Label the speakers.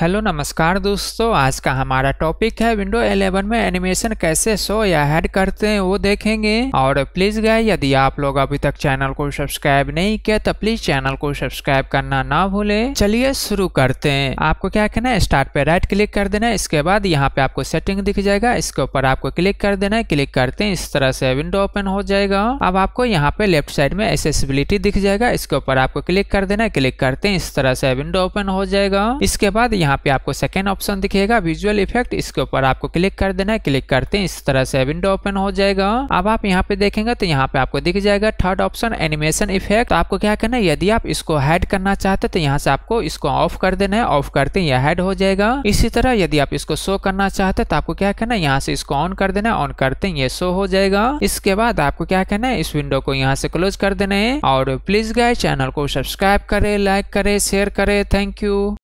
Speaker 1: hello नमस्कार दोस्तों आज का हमारा टॉपिक है विंडो 11 में एनिमेशन कैसे शो या हेड करते हैं वो देखेंगे और प्लीज गए यदि आप लोग अभी तक चैनल को सब्सक्राइब नहीं किया तो प्लीज चैनल को सब्सक्राइब करना ना भूले चलिए शुरू करते हैं आपको क्या करना है स्टार्ट पे राइट क्लिक कर देना है इसके बाद यहाँ पे आपको सेटिंग दिख जाएगा इसके ऊपर आपको क्लिक कर देना है क्लिक करते हैं इस तरह से विंडो ओपन हो जाएगा अब आपको यहाँ पे लेफ्ट साइड में एसेसिबिलिटी दिख जाएगा इसके ऊपर आपको क्लिक कर देना है क्लिक करते हैं इस तरह से विंडो ओपन हो जाएगा इसके बाद यहाँ यहाँ पे आपको सेकेंड ऑप्शन दिखेगा विजुअल इफेक्ट इसके ऊपर आपको क्लिक कर देना है क्लिक करते हैं इस तरह से विंडो ओपन हो जाएगा अब आप यहाँ पे देखेंगे तो यहाँ पे आपको दिख जाएगा थर्ड ऑप्शन एनिमेशन इफेक्ट आपको क्या करना है यदि आप इसको हैड करना चाहते तो यहाँ से आपको इसको ऑफ कर देना है ऑफ करते हैं यह हैड हो जाएगा इसी तरह यदि आप इसको शो करना चाहते तो आपको क्या करना है यहाँ से इसको ऑन कर देना है ऑन करते हैं ये शो हो जाएगा इसके बाद आपको क्या करना है इस विंडो को यहाँ से क्लोज कर देना है और प्लीज गाय चैनल को सब्सक्राइब करे लाइक करे शेयर करे थैंक यू